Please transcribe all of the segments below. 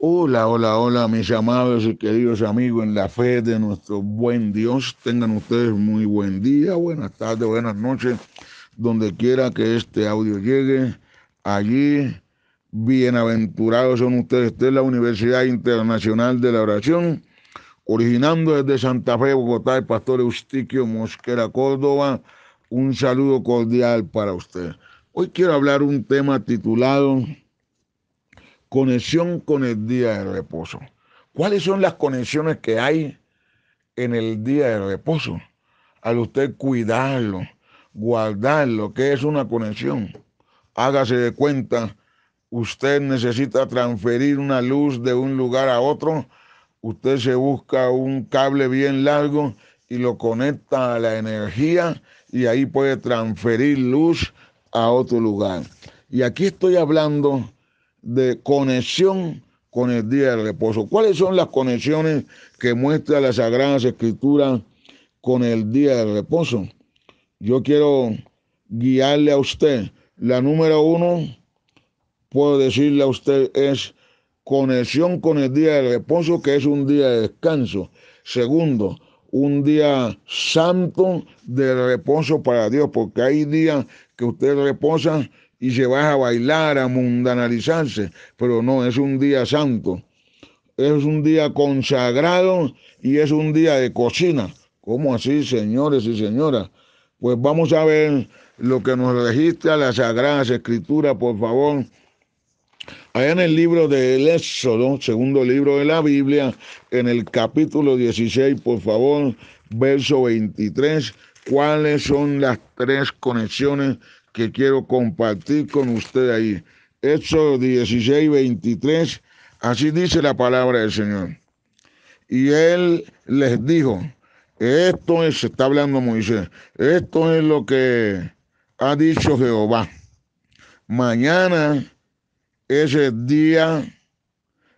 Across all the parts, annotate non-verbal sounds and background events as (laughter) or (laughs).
Hola, hola, hola, mis amados y queridos amigos en la fe de nuestro buen Dios. Tengan ustedes muy buen día, buenas tardes, buenas noches, donde quiera que este audio llegue. Allí, bienaventurados son ustedes de la Universidad Internacional de la Oración, originando desde Santa Fe, Bogotá, el pastor Eustiquio Mosquera Córdoba. Un saludo cordial para usted. Hoy quiero hablar un tema titulado Conexión con el día de reposo. ¿Cuáles son las conexiones que hay en el día de reposo? Al usted cuidarlo, guardarlo, que es una conexión. Hágase de cuenta, usted necesita transferir una luz de un lugar a otro. Usted se busca un cable bien largo y lo conecta a la energía y ahí puede transferir luz a otro lugar. Y aquí estoy hablando de conexión con el día del reposo. ¿Cuáles son las conexiones que muestra la Sagrada Escritura con el día del reposo? Yo quiero guiarle a usted. La número uno, puedo decirle a usted, es conexión con el día del reposo, que es un día de descanso. Segundo, un día santo de reposo para Dios, porque hay días que usted reposa y se va a bailar, a mundanalizarse, pero no, es un día santo, es un día consagrado y es un día de cocina. ¿Cómo así, señores y señoras? Pues vamos a ver lo que nos registra las Sagradas Escrituras, por favor. Allá en el libro del Éxodo, segundo libro de la Biblia, en el capítulo 16, por favor, verso 23, cuáles son las tres conexiones que quiero compartir con usted ahí. Hechos 16, 23, así dice la palabra del Señor. Y él les dijo, esto es, está hablando Moisés, esto es lo que ha dicho Jehová. Mañana es el día,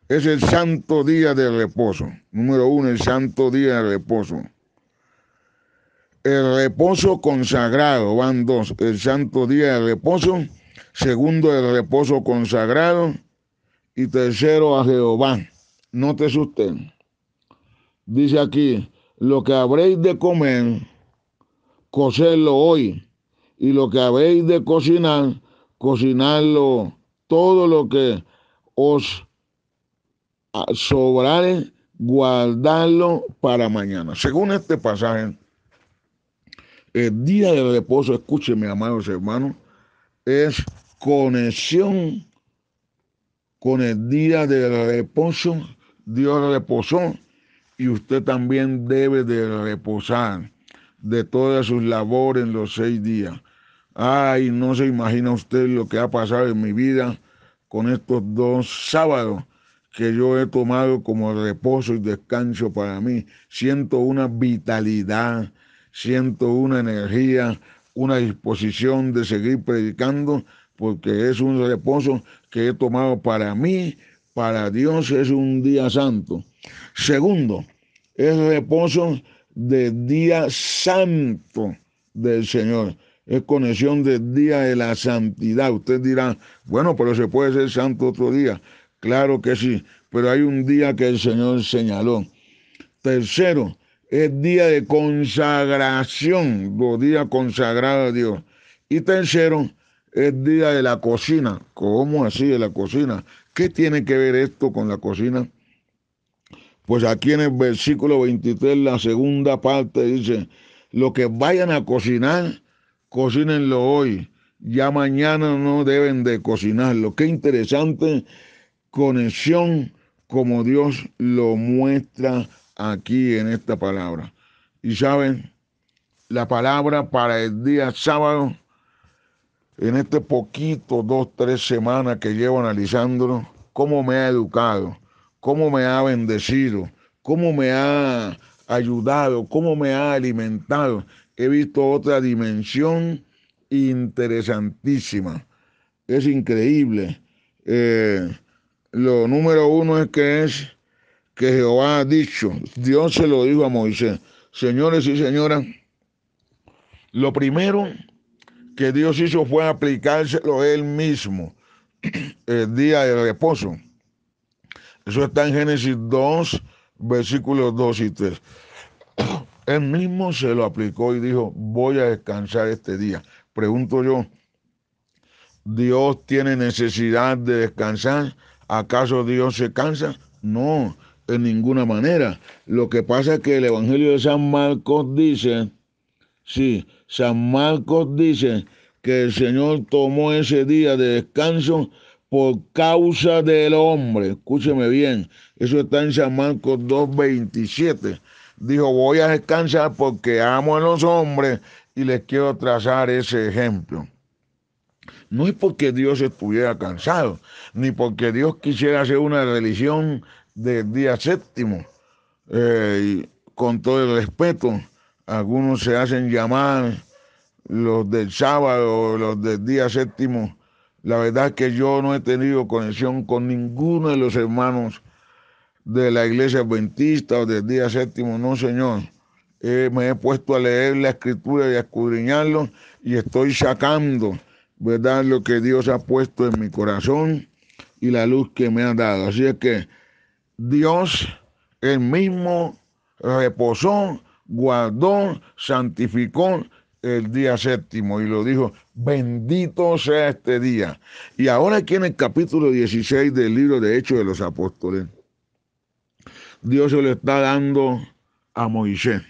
es el santo día de reposo. Número uno, el santo día de reposo el reposo consagrado, van dos, el santo día de reposo, segundo el reposo consagrado y tercero a Jehová. No te susten Dice aquí, lo que habréis de comer, cocerlo hoy, y lo que habéis de cocinar, cocinarlo todo lo que os sobrare, guardarlo para mañana. Según este pasaje, el día de reposo, escúcheme, amados hermanos, es conexión con el día de reposo. Dios reposó y usted también debe de reposar de todas sus labores en los seis días. Ay, no se imagina usted lo que ha pasado en mi vida con estos dos sábados que yo he tomado como reposo y descanso para mí. Siento una vitalidad, siento una energía, una disposición de seguir predicando, porque es un reposo que he tomado para mí, para Dios es un día santo. Segundo, es reposo de día santo del Señor. Es conexión del día de la santidad. Usted dirá, bueno, pero se puede ser santo otro día. Claro que sí, pero hay un día que el Señor señaló. Tercero, es día de consagración, los días consagrados a Dios. Y tercero, es día de la cocina. ¿Cómo así de la cocina? ¿Qué tiene que ver esto con la cocina? Pues aquí en el versículo 23, la segunda parte dice, lo que vayan a cocinar, cocínenlo hoy. Ya mañana no deben de cocinarlo. Qué interesante conexión como Dios lo muestra aquí en esta palabra. Y saben, la palabra para el día sábado, en este poquito, dos, tres semanas que llevo analizándolo, cómo me ha educado, cómo me ha bendecido, cómo me ha ayudado, cómo me ha alimentado. He visto otra dimensión interesantísima. Es increíble. Eh, lo número uno es que es que Jehová ha dicho, Dios se lo dijo a Moisés. Señores y señoras, lo primero que Dios hizo fue aplicárselo él mismo, (clears throat) el día de reposo. Eso está en Génesis 2, versículos 2 y 3. (clears throat) Él mismo se lo aplicó y dijo, voy a descansar este día. Pregunto yo, ¿Dios tiene necesidad de descansar? ¿Acaso Dios se cansa? No, en ninguna manera. Lo que pasa es que el Evangelio de San Marcos dice, sí, San Marcos dice que el Señor tomó ese día de descanso por causa del hombre. Escúcheme bien, eso está en San Marcos 2.27. Dijo, voy a descansar porque amo a los hombres y les quiero trazar ese ejemplo. No es porque Dios estuviera cansado, ni porque Dios quisiera hacer una religión del día séptimo. Eh, con todo el respeto, algunos se hacen llamar los del sábado, los del día séptimo. La verdad es que yo no he tenido conexión con ninguno de los hermanos de la iglesia adventista o del día séptimo, no señor. Eh, me he puesto a leer la escritura y a escudriñarlo y estoy sacando, ¿verdad?, lo que Dios ha puesto en mi corazón y la luz que me ha dado. Así es que Dios el mismo reposó, guardó, santificó el día séptimo y lo dijo, bendito sea este día. Y ahora aquí en el capítulo 16 del libro de Hechos de los Apóstoles, Dios se lo está dando a Moisés.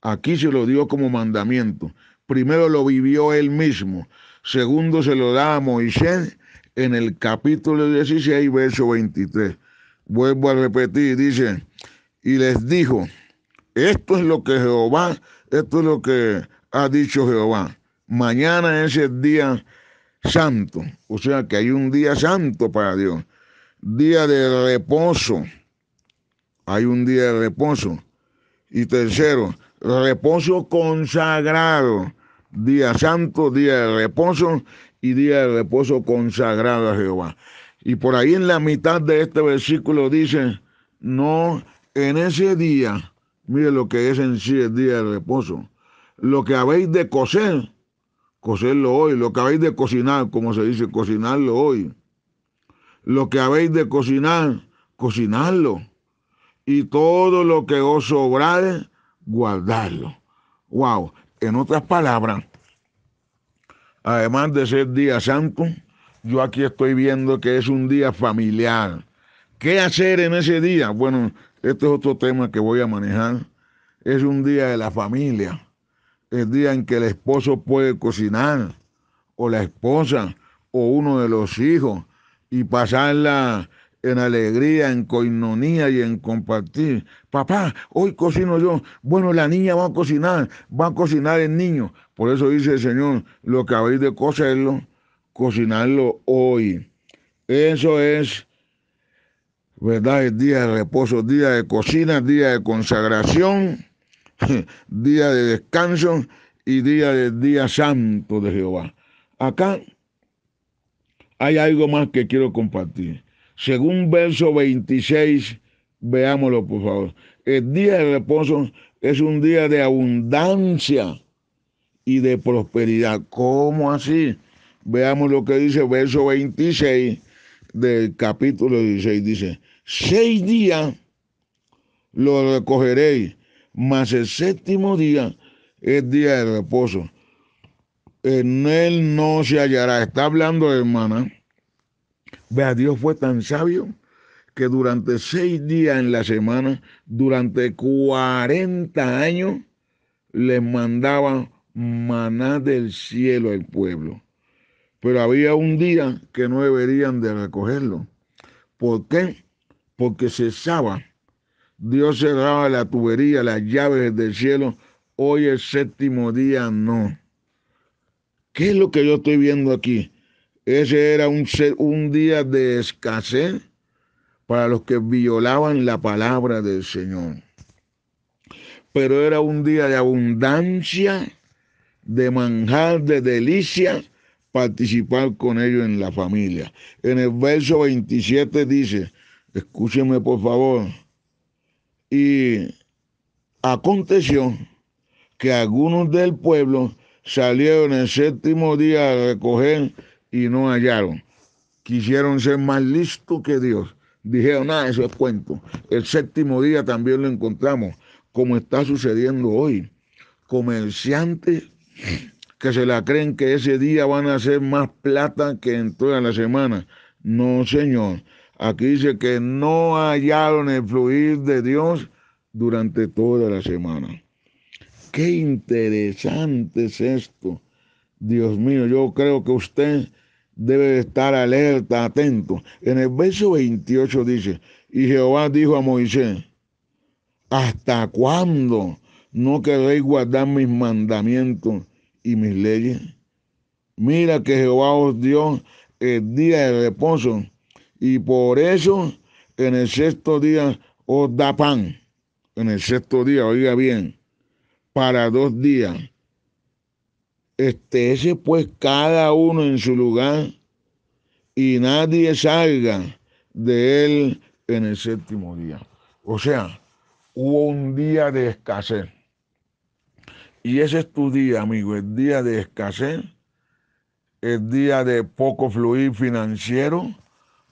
Aquí se lo dio como mandamiento. Primero lo vivió él mismo. Segundo se lo da a Moisés en el capítulo 16, verso 23. Vuelvo a repetir, dice, y les dijo, esto es lo que Jehová, esto es lo que ha dicho Jehová. Mañana es el día santo, o sea que hay un día santo para Dios, día de reposo, hay un día de reposo. Y tercero, reposo consagrado, día santo, día de reposo y día de reposo consagrado a Jehová. Y por ahí en la mitad de este versículo dice, no en ese día, mire lo que es en sí el día de reposo, lo que habéis de coser, coserlo hoy, lo que habéis de cocinar, como se dice, cocinarlo hoy, lo que habéis de cocinar, cocinarlo, y todo lo que os sobrare, guardarlo. Wow, en otras palabras, además de ser día santo, yo aquí estoy viendo que es un día familiar. ¿Qué hacer en ese día? Bueno, este es otro tema que voy a manejar. Es un día de la familia. El día en que el esposo puede cocinar, o la esposa, o uno de los hijos, y pasarla en alegría, en coinonía y en compartir. Papá, hoy cocino yo. Bueno, la niña va a cocinar, va a cocinar el niño. Por eso dice el Señor, lo que habéis de cocerlo, cocinarlo hoy. Eso es, ¿verdad? El día de reposo, día de cocina, día de consagración, (laughs) día de descanso y día del día santo de Jehová. Acá hay algo más que quiero compartir. Según verso 26, veámoslo por favor. El día de reposo es un día de abundancia y de prosperidad. ¿Cómo así? Veamos lo que dice verso 26 del capítulo 16. Dice, seis días lo recogeréis, mas el séptimo día es día de reposo. En él no se hallará. Está hablando, hermana. Vea, Dios fue tan sabio que durante seis días en la semana, durante 40 años, les mandaba maná del cielo al pueblo. Pero había un día que no deberían de recogerlo. ¿Por qué? Porque cesaba. Dios cerraba la tubería, las llaves del cielo. Hoy el séptimo día no. ¿Qué es lo que yo estoy viendo aquí? Ese era un, un día de escasez para los que violaban la palabra del Señor. Pero era un día de abundancia, de manjar, de delicia participar con ellos en la familia. En el verso 27 dice, escúcheme por favor, y aconteció que algunos del pueblo salieron el séptimo día a recoger y no hallaron. Quisieron ser más listos que Dios. Dijeron, nada, ah, eso es cuento. El séptimo día también lo encontramos, como está sucediendo hoy. Comerciantes que se la creen que ese día van a hacer más plata que en toda la semana. No, Señor. Aquí dice que no hallaron el fluir de Dios durante toda la semana. Qué interesante es esto. Dios mío, yo creo que usted debe estar alerta, atento. En el verso 28 dice, y Jehová dijo a Moisés, ¿hasta cuándo no queréis guardar mis mandamientos y mis leyes. Mira que Jehová os dio el día de reposo y por eso en el sexto día os da pan. En el sexto día, oiga bien, para dos días. este ese pues cada uno en su lugar y nadie salga de él en el séptimo día. O sea, hubo un día de escasez. Y ese es tu día, amigo, el día de escasez, el día de poco fluir financiero,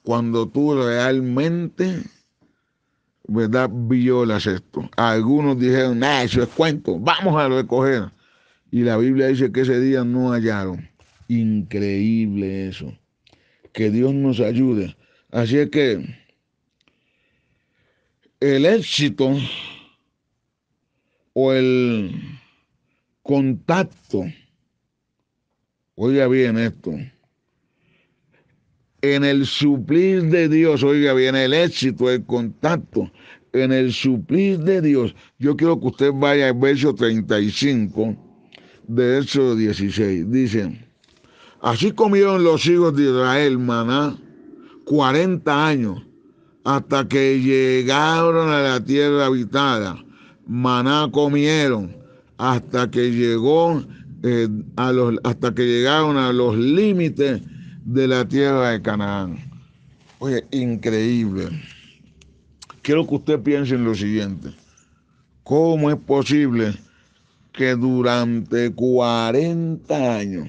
cuando tú realmente, ¿verdad?, violas esto. Algunos dijeron, eso es cuento, vamos a recoger. Y la Biblia dice que ese día no hallaron. Increíble eso. Que Dios nos ayude. Así es que el éxito o el contacto, oiga bien esto, en el suplir de Dios, oiga bien, el éxito, el contacto, en el suplir de Dios. Yo quiero que usted vaya al verso 35 de eso 16. Dice, así comieron los hijos de Israel, maná, 40 años, hasta que llegaron a la tierra habitada. Maná comieron hasta que llegó eh, a los, hasta que llegaron a los límites de la tierra de Canaán. Oye, increíble. Quiero que usted piense en lo siguiente. ¿Cómo es posible que durante 40 años,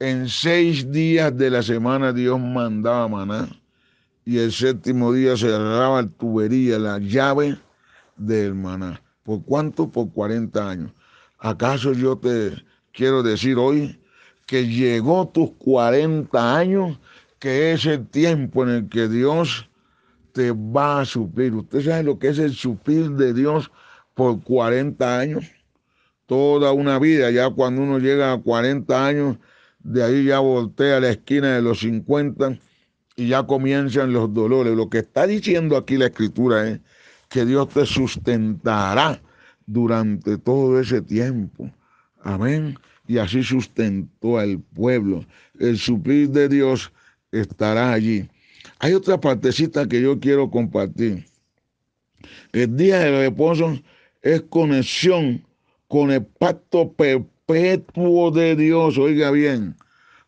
en seis días de la semana, Dios mandaba maná y el séptimo día cerraba la tubería, la llave del maná? ¿Por cuánto? Por 40 años. ¿Acaso yo te quiero decir hoy que llegó tus 40 años, que es el tiempo en el que Dios te va a suplir? ¿Usted sabe lo que es el suplir de Dios por 40 años? Toda una vida, ya cuando uno llega a 40 años, de ahí ya voltea a la esquina de los 50 y ya comienzan los dolores. Lo que está diciendo aquí la escritura es... ¿eh? que Dios te sustentará durante todo ese tiempo. Amén. Y así sustentó al pueblo. El suplir de Dios estará allí. Hay otra partecita que yo quiero compartir. El día de reposo es conexión con el pacto perpetuo de Dios. Oiga bien,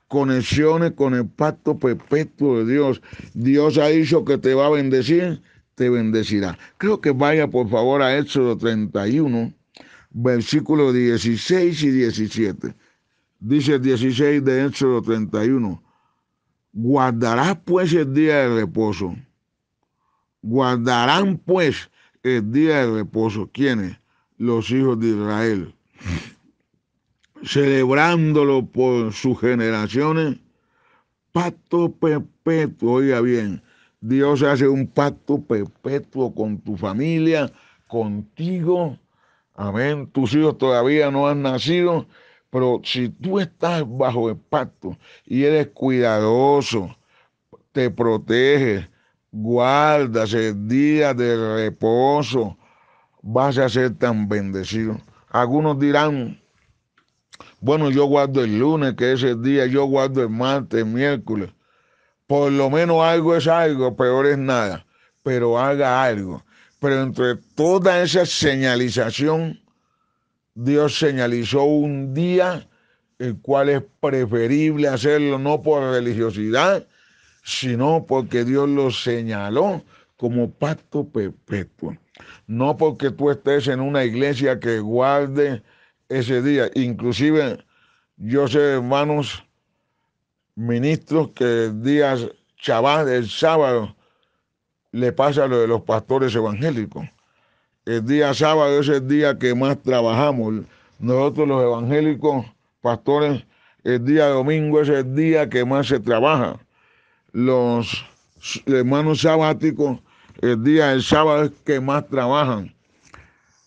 conexiones con el pacto perpetuo de Dios. Dios ha dicho que te va a bendecir te bendecirá. Creo que vaya por favor a Éxodo 31, versículos 16 y 17. Dice el 16 de Éxodo 31, guardarás pues el día de reposo. Guardarán pues el día de reposo. ¿Quiénes? Los hijos de Israel. Celebrándolo por sus generaciones, pacto perpetuo, oiga bien, Dios hace un pacto perpetuo con tu familia, contigo. Amén. Tus hijos todavía no han nacido, pero si tú estás bajo el pacto y eres cuidadoso, te protege, guardas el día de reposo, vas a ser tan bendecido. Algunos dirán, bueno, yo guardo el lunes, que es el día, yo guardo el martes, miércoles. Por lo menos algo es algo, peor es nada, pero haga algo. Pero entre toda esa señalización, Dios señalizó un día el cual es preferible hacerlo no por religiosidad, sino porque Dios lo señaló como pacto perpetuo. No porque tú estés en una iglesia que guarde ese día. Inclusive, yo sé, hermanos, ministros que el día el sábado, le pasa lo de los pastores evangélicos. El día sábado es el día que más trabajamos. Nosotros los evangélicos, pastores, el día domingo es el día que más se trabaja. Los hermanos sabáticos, el día del sábado es que más trabajan.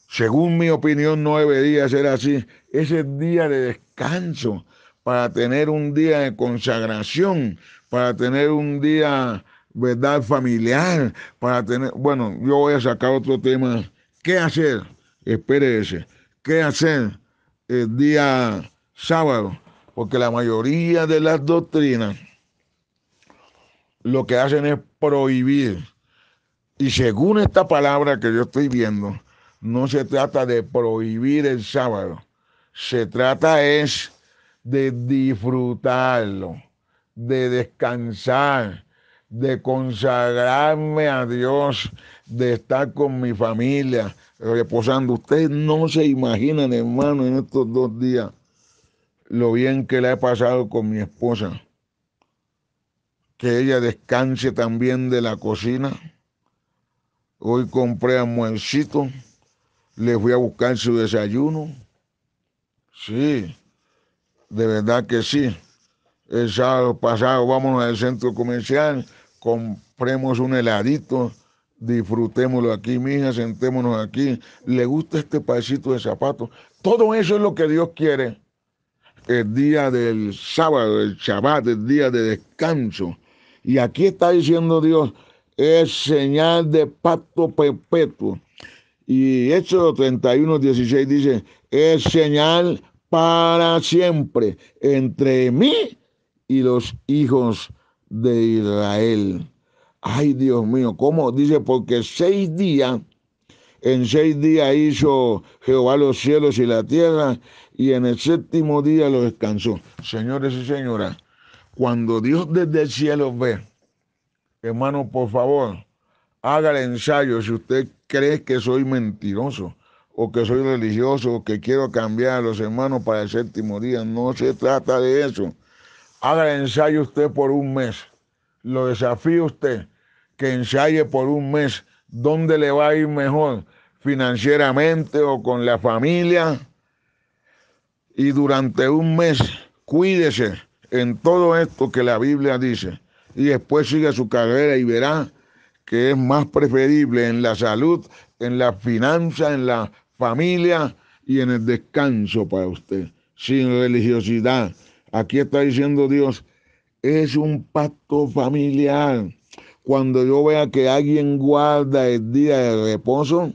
Según mi opinión, no debería ser así. Es el día de descanso para tener un día de consagración, para tener un día, ¿verdad?, familiar, para tener, bueno, yo voy a sacar otro tema. ¿Qué hacer? Espérese, ¿qué hacer el día sábado? Porque la mayoría de las doctrinas lo que hacen es prohibir. Y según esta palabra que yo estoy viendo, no se trata de prohibir el sábado. Se trata es de disfrutarlo, de descansar, de consagrarme a Dios, de estar con mi familia, reposando. Ustedes no se imaginan, hermano, en estos dos días lo bien que le he pasado con mi esposa. Que ella descanse también de la cocina. Hoy compré almuercito, le fui a buscar su desayuno. Sí, de verdad que sí. El sábado pasado vámonos al centro comercial, compremos un heladito, disfrutémoslo aquí, mija, sentémonos aquí. ¿Le gusta este pasito de zapatos? Todo eso es lo que Dios quiere. El día del sábado, el Shabbat, el día de descanso. Y aquí está diciendo Dios, es señal de pacto perpetuo. Y Hechos 31, 16 dice, es señal para siempre entre mí y los hijos de Israel. Ay, Dios mío, ¿cómo? Dice, porque seis días, en seis días hizo Jehová los cielos y la tierra, y en el séptimo día lo descansó. Señores y señoras, cuando Dios desde el cielo ve, hermano, por favor, haga el ensayo si usted cree que soy mentiroso o que soy religioso, o que quiero cambiar a los hermanos para el séptimo día. No se trata de eso. Haga el ensayo usted por un mes. Lo desafío usted que ensaye por un mes dónde le va a ir mejor, financieramente o con la familia. Y durante un mes, cuídese en todo esto que la Biblia dice. Y después siga su carrera y verá que es más preferible en la salud, en la finanza, en la familia y en el descanso para usted, sin religiosidad. Aquí está diciendo Dios, es un pacto familiar. Cuando yo vea que alguien guarda el día de reposo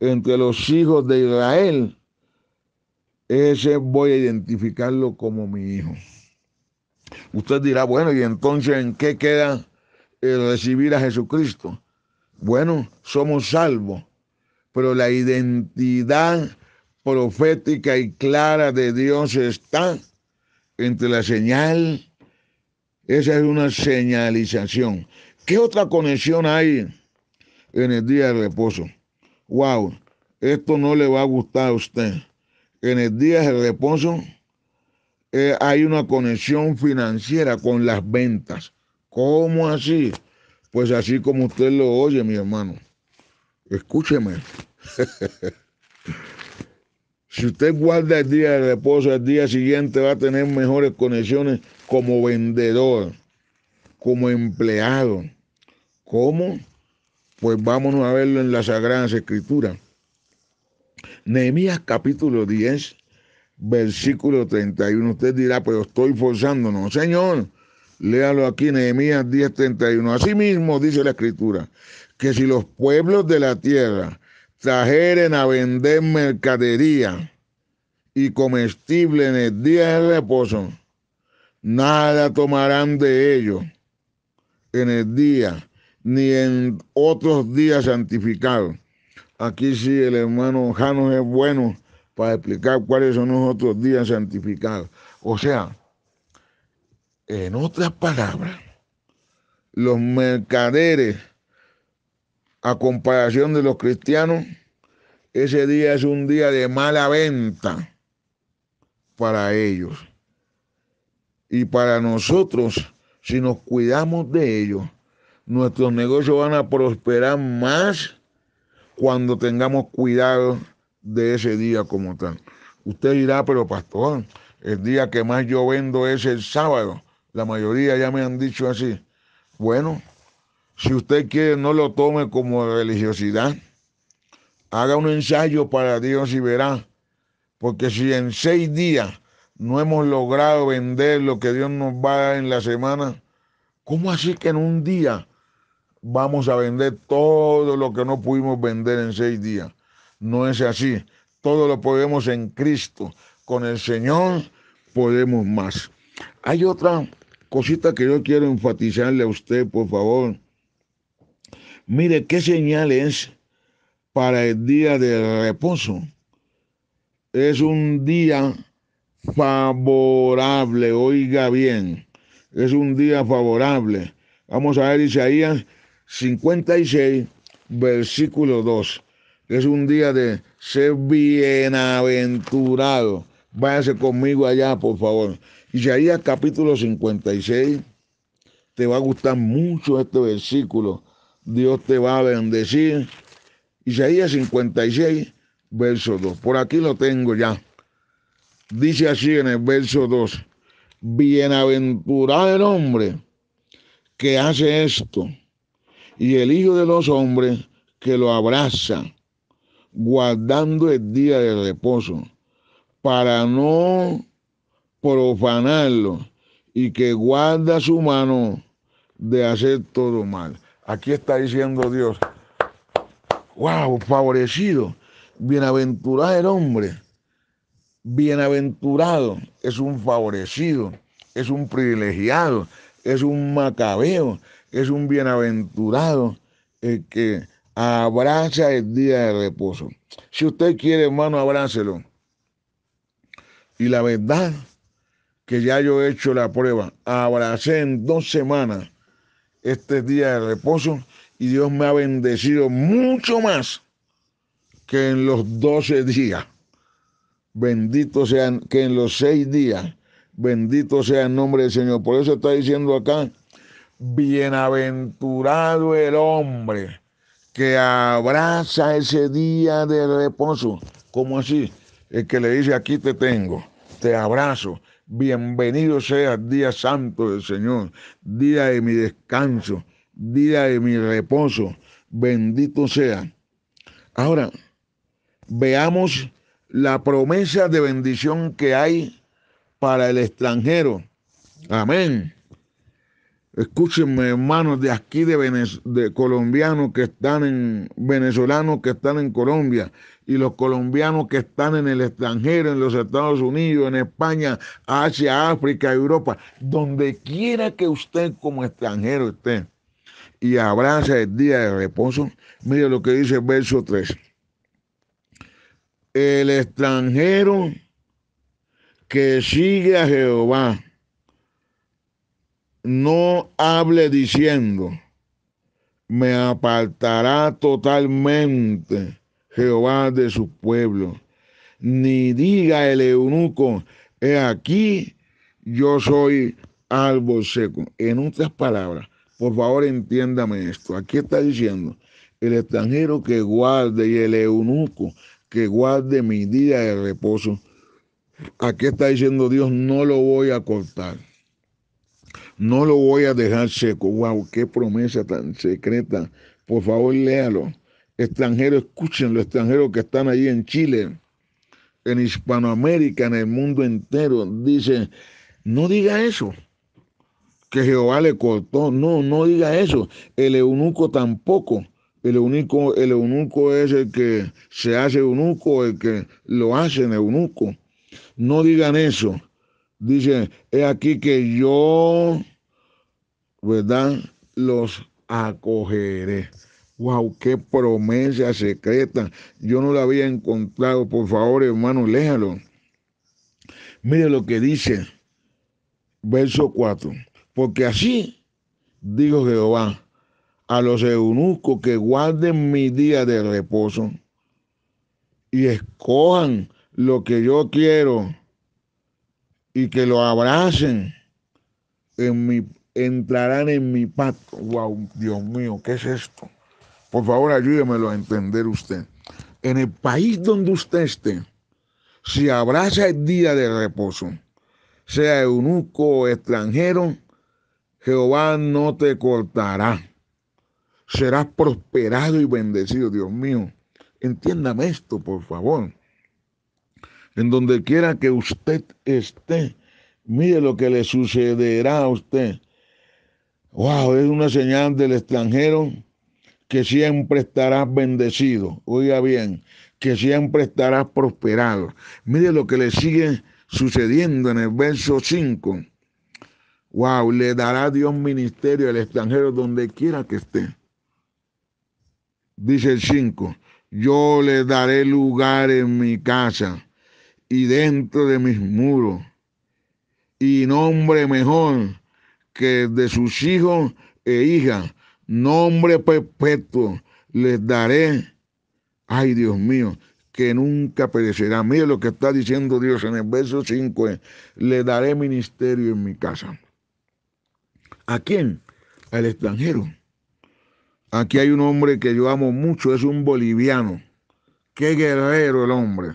entre los hijos de Israel, ese voy a identificarlo como mi hijo. Usted dirá, bueno, ¿y entonces en qué queda el recibir a Jesucristo? Bueno, somos salvos pero la identidad profética y clara de Dios está entre la señal. Esa es una señalización. ¿Qué otra conexión hay en el día de reposo? Wow, esto no le va a gustar a usted. En el día de reposo eh, hay una conexión financiera con las ventas. ¿Cómo así? Pues así como usted lo oye, mi hermano. Escúcheme. si usted guarda el día de reposo, el día siguiente va a tener mejores conexiones como vendedor, como empleado. ¿Cómo? Pues vámonos a verlo en las Sagradas Escrituras. Nehemías capítulo 10, versículo 31. Usted dirá, pero estoy forzándonos. Señor, léalo aquí, Nehemías 10, 31. Así mismo dice la Escritura que si los pueblos de la tierra trajeren a vender mercadería y comestible en el día de reposo, nada tomarán de ellos en el día ni en otros días santificados. Aquí sí el hermano Janos es bueno para explicar cuáles son los otros días santificados. O sea, en otras palabras, los mercaderes a comparación de los cristianos, ese día es un día de mala venta para ellos. Y para nosotros, si nos cuidamos de ellos, nuestros negocios van a prosperar más cuando tengamos cuidado de ese día como tal. Usted dirá, pero pastor, el día que más yo vendo es el sábado. La mayoría ya me han dicho así. Bueno, si usted quiere, no lo tome como religiosidad. Haga un ensayo para Dios y verá. Porque si en seis días no hemos logrado vender lo que Dios nos va a dar en la semana, ¿cómo así que en un día vamos a vender todo lo que no pudimos vender en seis días? No es así. Todo lo podemos en Cristo. Con el Señor podemos más. Hay otra cosita que yo quiero enfatizarle a usted, por favor. Mire, ¿qué señal es para el día de reposo? Es un día favorable, oiga bien, es un día favorable. Vamos a ver Isaías 56, versículo 2. Es un día de ser bienaventurado. Váyase conmigo allá, por favor. Isaías capítulo 56. Te va a gustar mucho este versículo. Dios te va a bendecir. Isaías 56, verso 2. Por aquí lo tengo ya. Dice así en el verso 2. Bienaventurado el hombre que hace esto y el Hijo de los hombres que lo abraza, guardando el día de reposo, para no profanarlo y que guarda su mano de hacer todo mal. Aquí está diciendo Dios, wow, favorecido, bienaventurado el hombre, bienaventurado, es un favorecido, es un privilegiado, es un macabeo, es un bienaventurado el que abraza el día de reposo. Si usted quiere, hermano, abrácelo. Y la verdad que ya yo he hecho la prueba, abracé en dos semanas este día de reposo y Dios me ha bendecido mucho más que en los 12 días. Bendito sea que en los seis días. Bendito sea el nombre del Señor. Por eso está diciendo acá, bienaventurado el hombre que abraza ese día de reposo. como así? El que le dice, aquí te tengo, te abrazo, Bienvenido sea el día santo del Señor, día de mi descanso, día de mi reposo. Bendito sea. Ahora, veamos la promesa de bendición que hay para el extranjero. Amén. Escúchenme, hermanos de aquí de, de colombianos que están en venezolanos que están en Colombia y los colombianos que están en el extranjero, en los Estados Unidos, en España, Asia, África, Europa, donde quiera que usted como extranjero esté y abraza el día de reposo, mire lo que dice el verso 3. El extranjero que sigue a Jehová, no hable diciendo, me apartará totalmente Jehová de su pueblo. Ni diga el eunuco, he aquí, yo soy árbol seco. En otras palabras, por favor entiéndame esto. Aquí está diciendo, el extranjero que guarde y el eunuco que guarde mi día de reposo. Aquí está diciendo Dios, no lo voy a cortar. No lo voy a dejar seco. Wow, qué promesa tan secreta. Por favor, léalo extranjeros, escuchen los extranjeros que están ahí en Chile, en Hispanoamérica, en el mundo entero. Dice, no diga eso, que Jehová le cortó. No, no diga eso. El eunuco tampoco. El eunuco, el eunuco es el que se hace eunuco, el que lo hace en eunuco. No digan eso. Dice, es aquí que yo, ¿verdad? Los acogeré. Wow, qué promesa secreta. Yo no la había encontrado. Por favor, hermano, léjalo Mire lo que dice, verso 4. Porque así dijo Jehová a los eunucos que guarden mi día de reposo y escojan lo que yo quiero y que lo abracen en mi, entrarán en mi pacto. Wow, Dios mío, ¿qué es esto? Por favor, ayúdemelo a entender usted. En el país donde usted esté, si abraza el día de reposo, sea eunuco o extranjero, Jehová no te cortará. Serás prosperado y bendecido, Dios mío. Entiéndame esto, por favor. En donde quiera que usted esté, mire lo que le sucederá a usted. Wow, es una señal del extranjero que siempre estarás bendecido. Oiga bien, que siempre estarás prosperado. Mire lo que le sigue sucediendo en el verso 5. Wow, le dará Dios ministerio al extranjero donde quiera que esté. Dice el 5, yo le daré lugar en mi casa y dentro de mis muros y nombre mejor que de sus hijos e hijas nombre perpetuo les daré. Ay, Dios mío, que nunca perecerá. Mire lo que está diciendo Dios en el verso 5. Eh, le daré ministerio en mi casa. ¿A quién? Al extranjero. Aquí hay un hombre que yo amo mucho, es un boliviano. Qué guerrero el hombre.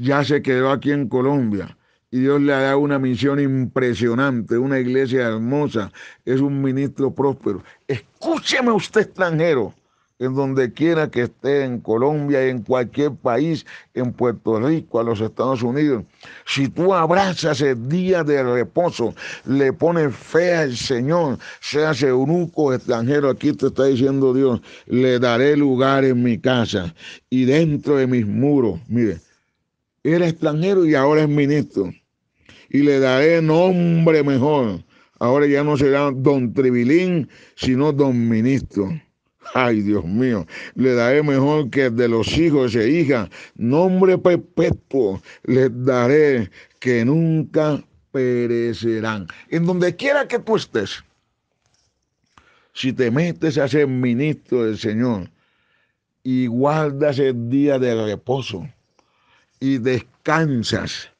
Ya se quedó aquí en Colombia y Dios le da una misión impresionante, una iglesia hermosa, es un ministro próspero. Escúcheme usted extranjero, en donde quiera que esté, en Colombia, en cualquier país, en Puerto Rico, a los Estados Unidos. Si tú abrazas el día de reposo, le pones fe al Señor, seas eunuco extranjero, aquí te está diciendo Dios, le daré lugar en mi casa y dentro de mis muros. Mire, era extranjero y ahora es ministro y le daré nombre mejor. Ahora ya no será don Tribilín, sino don Ministro. Ay, Dios mío, le daré mejor que de los hijos e hijas. Nombre perpetuo les daré que nunca perecerán. En donde quiera que tú estés, si te metes a ser ministro del Señor y guardas el día de reposo y descansas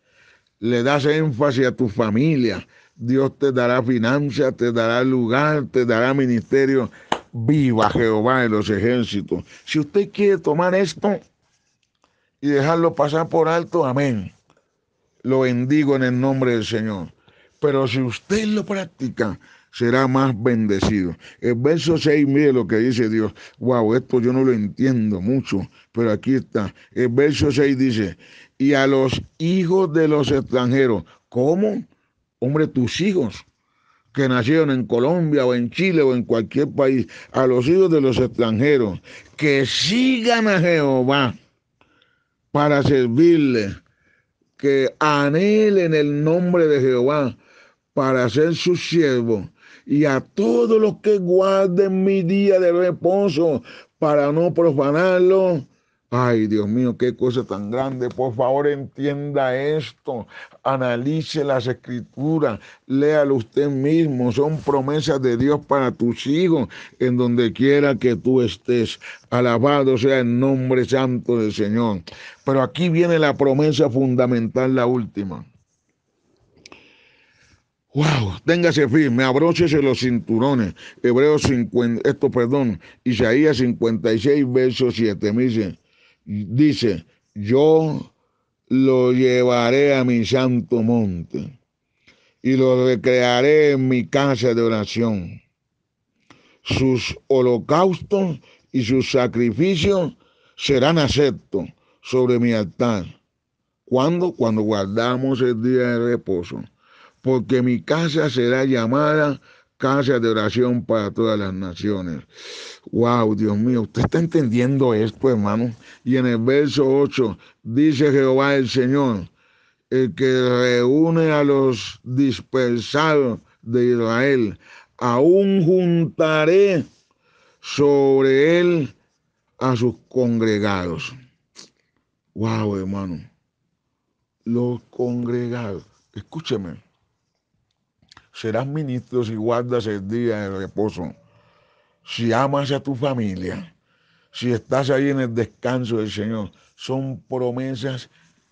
le das énfasis a tu familia. Dios te dará finanzas, te dará lugar, te dará ministerio. Viva Jehová de los ejércitos. Si usted quiere tomar esto y dejarlo pasar por alto, amén. Lo bendigo en el nombre del Señor. Pero si usted lo practica, será más bendecido. El verso 6, mire lo que dice Dios. Wow, esto yo no lo entiendo mucho, pero aquí está. El verso 6 dice, y a los hijos de los extranjeros. ¿Cómo? Hombre, tus hijos que nacieron en Colombia o en Chile o en cualquier país, a los hijos de los extranjeros, que sigan a Jehová para servirle, que anhelen el nombre de Jehová para ser su siervo, y a todos los que guarden mi día de reposo para no profanarlo, Ay, Dios mío, qué cosa tan grande. Por favor, entienda esto. Analice las escrituras. Léalo usted mismo. Son promesas de Dios para tus hijos en donde quiera que tú estés. Alabado sea el nombre santo del Señor. Pero aquí viene la promesa fundamental, la última. Wow, téngase firme, abróchese los cinturones. Hebreos 50, esto perdón, Isaías 56, verso 7, me dice, Dice, yo lo llevaré a mi santo monte y lo recrearé en mi casa de oración. Sus holocaustos y sus sacrificios serán aceptos sobre mi altar. ¿Cuándo? Cuando guardamos el día de reposo. Porque mi casa será llamada de oración para todas las naciones. Wow, Dios mío, usted está entendiendo esto, hermano. Y en el verso 8 dice Jehová el Señor, el que reúne a los dispersados de Israel, aún juntaré sobre él a sus congregados. Wow, hermano. Los congregados. Escúcheme Serás ministro si guardas el día de reposo. Si amas a tu familia, si estás ahí en el descanso del Señor, son promesas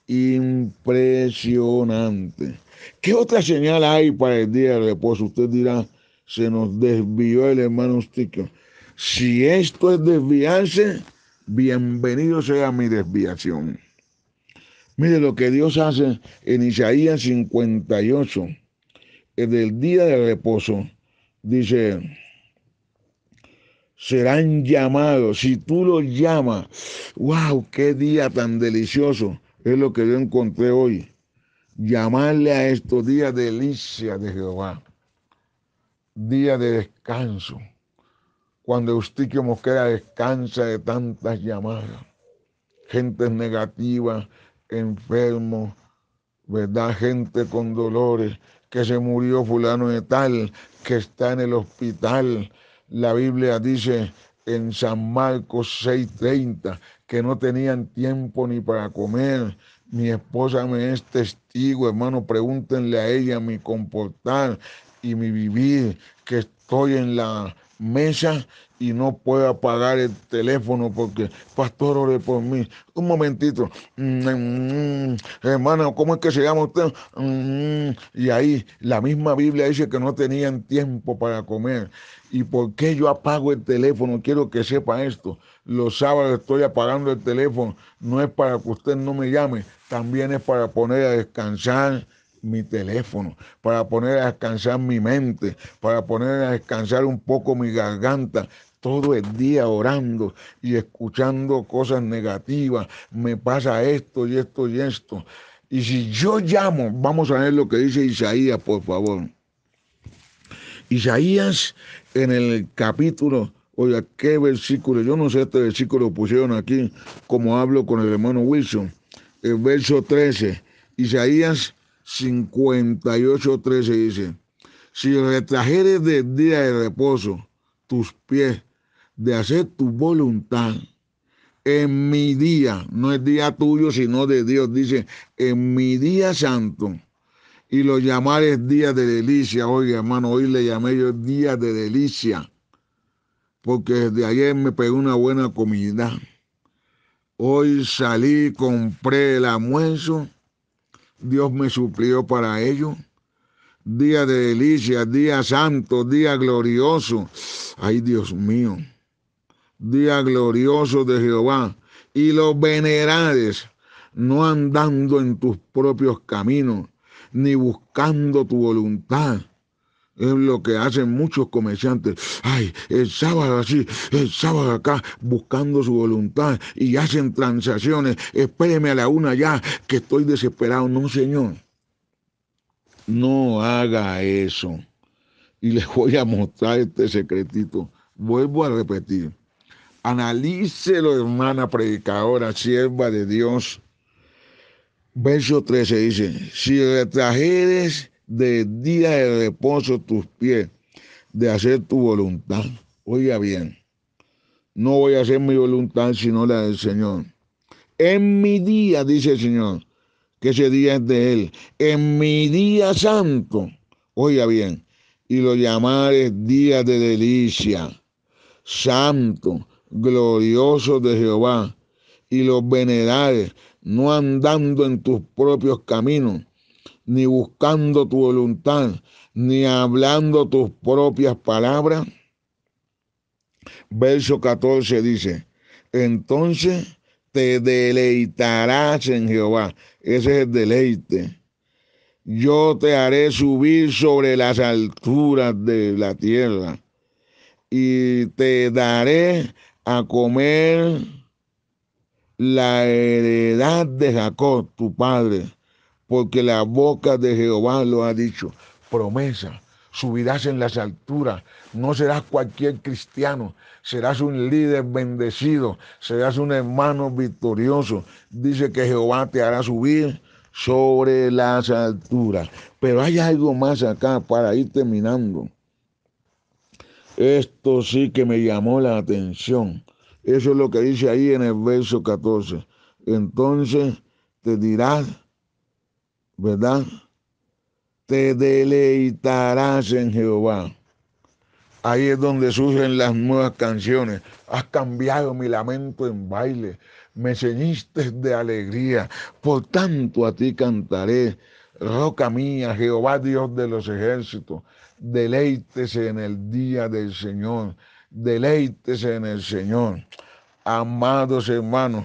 impresionantes. ¿Qué otra señal hay para el día de reposo? Usted dirá, se nos desvió el hermano Sticker. Si esto es desviarse, bienvenido sea mi desviación. Mire lo que Dios hace en Isaías 58 del día de reposo, dice, serán llamados. Si tú los llamas, wow, qué día tan delicioso es lo que yo encontré hoy. Llamarle a estos días delicia de Jehová, día de descanso, cuando Eustiquio Mosquera descansa de tantas llamadas, gente negativa enfermo ¿verdad? Gente con dolores, que se murió fulano de tal, que está en el hospital. La Biblia dice en San Marcos 6:30 que no tenían tiempo ni para comer. Mi esposa me es testigo, hermano, pregúntenle a ella mi comportar y mi vivir, que estoy en la Mesa y no puedo apagar el teléfono porque, pastor, ore por mí. Un momentito, mm, mm, hermano, ¿cómo es que se llama usted? Mm, y ahí la misma Biblia dice que no tenían tiempo para comer. ¿Y por qué yo apago el teléfono? Quiero que sepa esto. Los sábados estoy apagando el teléfono. No es para que usted no me llame, también es para poner a descansar mi teléfono, para poner a descansar mi mente, para poner a descansar un poco mi garganta, todo el día orando y escuchando cosas negativas, me pasa esto y esto y esto. Y si yo llamo, vamos a ver lo que dice Isaías, por favor. Isaías en el capítulo, oiga, qué versículo, yo no sé este versículo, pusieron aquí como hablo con el hermano Wilson, el verso 13, Isaías 58.13 dice, si retrajeres del día de reposo tus pies de hacer tu voluntad, en mi día, no es día tuyo, sino de Dios, dice, en mi día santo, y lo llamaré día de delicia, Hoy hermano, hoy le llamé yo día de delicia, porque desde ayer me pegó una buena comida, hoy salí, compré el almuerzo, Dios me suplió para ello. Día de delicia, día santo, día glorioso. Ay, Dios mío. Día glorioso de Jehová. Y los venerades, no andando en tus propios caminos, ni buscando tu voluntad, es lo que hacen muchos comerciantes. Ay, el sábado así, el sábado acá, buscando su voluntad y hacen transacciones. Espéreme a la una ya, que estoy desesperado. No, señor. No haga eso. Y les voy a mostrar este secretito. Vuelvo a repetir. Analícelo, hermana predicadora, sierva de Dios. Verso 13 dice, si retrajeres de día de reposo tus pies, de hacer tu voluntad. Oiga bien, no voy a hacer mi voluntad sino la del Señor. En mi día, dice el Señor, que ese día es de Él, en mi día santo, oiga bien, y lo llamaré día de delicia, santo, glorioso de Jehová, y los venerares, no andando en tus propios caminos, ni buscando tu voluntad, ni hablando tus propias palabras. Verso 14 dice, entonces te deleitarás en Jehová. Ese es el deleite. Yo te haré subir sobre las alturas de la tierra y te daré a comer la heredad de Jacob, tu padre, porque la boca de Jehová lo ha dicho. Promesa, subirás en las alturas, no serás cualquier cristiano, serás un líder bendecido, serás un hermano victorioso. Dice que Jehová te hará subir sobre las alturas. Pero hay algo más acá para ir terminando. Esto sí que me llamó la atención. Eso es lo que dice ahí en el verso 14. Entonces te dirás ¿verdad? Te deleitarás en Jehová. Ahí es donde surgen las nuevas canciones. Has cambiado mi lamento en baile. Me ceñiste de alegría. Por tanto a ti cantaré. Roca mía, Jehová Dios de los ejércitos. Deleítese en el día del Señor. Deleítese en el Señor. Amados hermanos,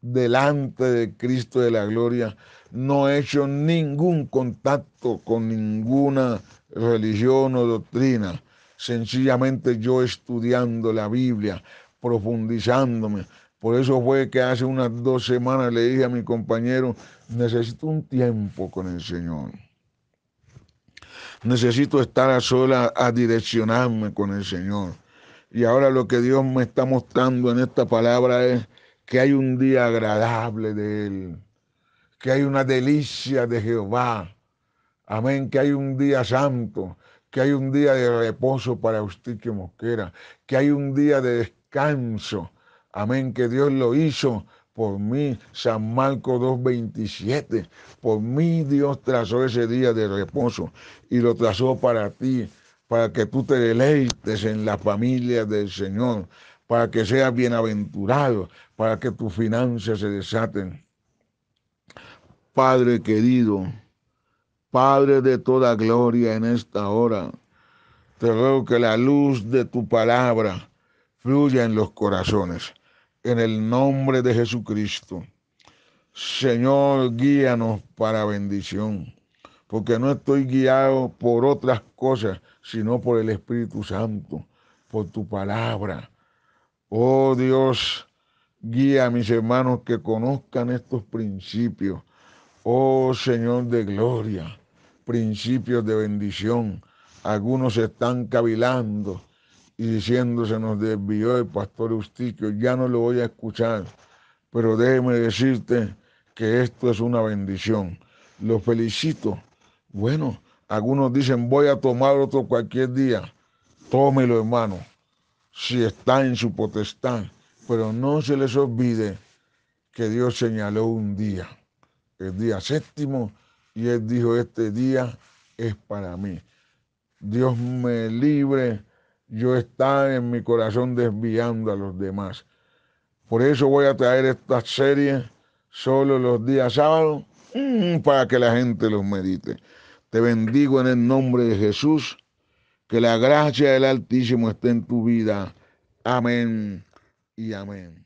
delante de Cristo de la gloria no he hecho ningún contacto con ninguna religión o doctrina. Sencillamente yo estudiando la Biblia, profundizándome. Por eso fue que hace unas dos semanas le dije a mi compañero, necesito un tiempo con el Señor. Necesito estar a sola a direccionarme con el Señor. Y ahora lo que Dios me está mostrando en esta palabra es que hay un día agradable de Él que hay una delicia de Jehová. Amén, que hay un día santo, que hay un día de reposo para usted que mosquera, que hay un día de descanso. Amén, que Dios lo hizo por mí. San Marcos 2.27, por mí Dios trazó ese día de reposo y lo trazó para ti, para que tú te deleites en la familia del Señor, para que seas bienaventurado, para que tus finanzas se desaten Padre querido, Padre de toda gloria en esta hora, te ruego que la luz de tu palabra fluya en los corazones, en el nombre de Jesucristo. Señor, guíanos para bendición, porque no estoy guiado por otras cosas, sino por el Espíritu Santo, por tu palabra. Oh Dios, guía a mis hermanos que conozcan estos principios Oh Señor de gloria, principios de bendición. Algunos están cavilando y diciéndose nos desvió el pastor Eustiquio, ya no lo voy a escuchar. Pero déjeme decirte que esto es una bendición. Lo felicito. Bueno, algunos dicen voy a tomar otro cualquier día. Tómelo, hermano, si está en su potestad. Pero no se les olvide que Dios señaló un día el día séptimo, y él dijo, este día es para mí. Dios me libre, yo estar en mi corazón desviando a los demás. Por eso voy a traer esta serie solo los días sábados mm, para que la gente los medite. Te bendigo en el nombre de Jesús. Que la gracia del Altísimo esté en tu vida. Amén y amén.